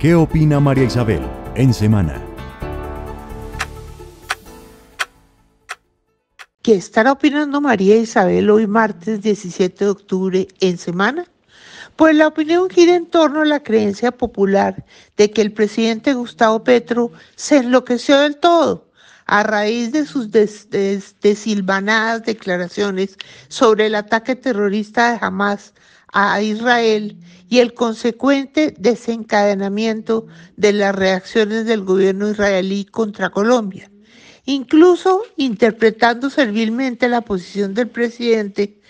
¿Qué opina María Isabel en semana? ¿Qué estará opinando María Isabel hoy martes 17 de octubre en semana? Pues la opinión gira en torno a la creencia popular de que el presidente Gustavo Petro se enloqueció del todo a raíz de sus desilvanadas declaraciones sobre el ataque terrorista de Hamas a Israel y el consecuente desencadenamiento de las reacciones del gobierno israelí contra Colombia. Incluso interpretando servilmente la posición del presidente,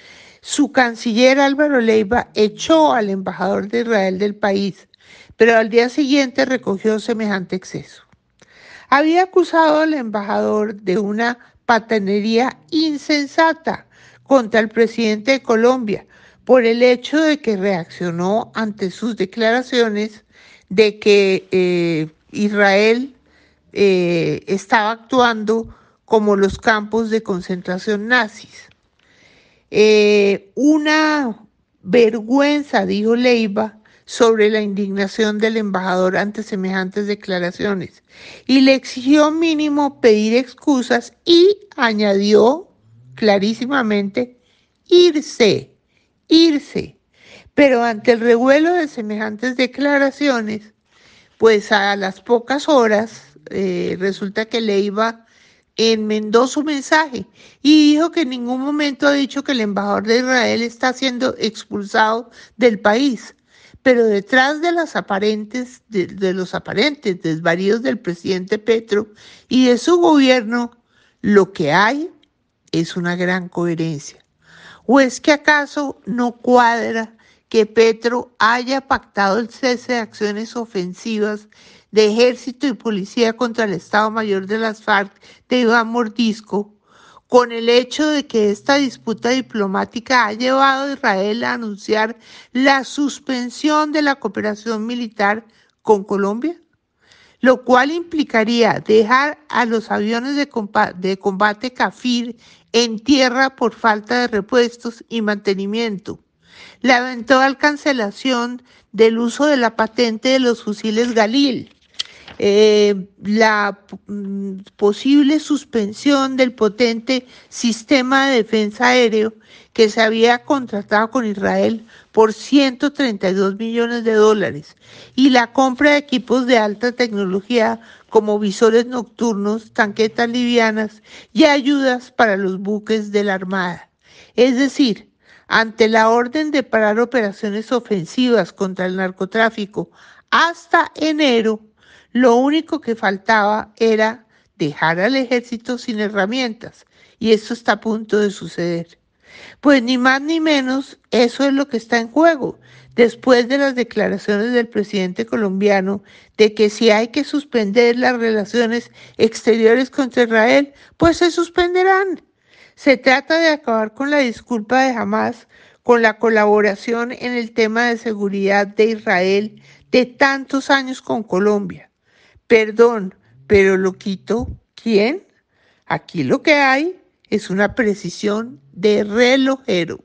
su canciller Álvaro Leiva echó al embajador de Israel del país, pero al día siguiente recogió semejante exceso había acusado al embajador de una patanería insensata contra el presidente de Colombia por el hecho de que reaccionó ante sus declaraciones de que eh, Israel eh, estaba actuando como los campos de concentración nazis. Eh, una vergüenza, dijo Leiva, sobre la indignación del embajador ante semejantes declaraciones y le exigió mínimo pedir excusas y añadió clarísimamente irse, irse. Pero ante el revuelo de semejantes declaraciones, pues a las pocas horas eh, resulta que le iba enmendó su mensaje y dijo que en ningún momento ha dicho que el embajador de Israel está siendo expulsado del país. Pero detrás de, las aparentes, de, los aparentes desvaríos del presidente Petro y de su gobierno, lo que hay es una gran coherencia. ¿O es que acaso no cuadra que Petro haya pactado el cese de acciones ofensivas de ejército y policía contra el Estado Mayor de las FARC de Iván Mordisco con el hecho de que esta disputa diplomática ha llevado a Israel a anunciar la suspensión de la cooperación militar con Colombia, lo cual implicaría dejar a los aviones de, combate, de CAFIR en tierra por falta de repuestos y mantenimiento, la eventual cancelación del uso de la patente de los fusiles Galil, eh, la mm, posible suspensión del potente sistema de defensa aéreo que se había contratado con Israel por 132 millones de dólares y la compra de equipos de alta tecnología como visores nocturnos, tanquetas livianas y ayudas para los buques de la Armada. Es decir, ante la orden de parar operaciones ofensivas contra el narcotráfico hasta enero, lo único que faltaba era dejar al ejército sin herramientas, y eso está a punto de suceder. Pues ni más ni menos, eso es lo que está en juego, después de las declaraciones del presidente colombiano de que si hay que suspender las relaciones exteriores contra Israel, pues se suspenderán. Se trata de acabar con la disculpa de Hamas, con la colaboración en el tema de seguridad de Israel de tantos años con Colombia Perdón, pero lo quito. ¿Quién? Aquí lo que hay es una precisión de relojero.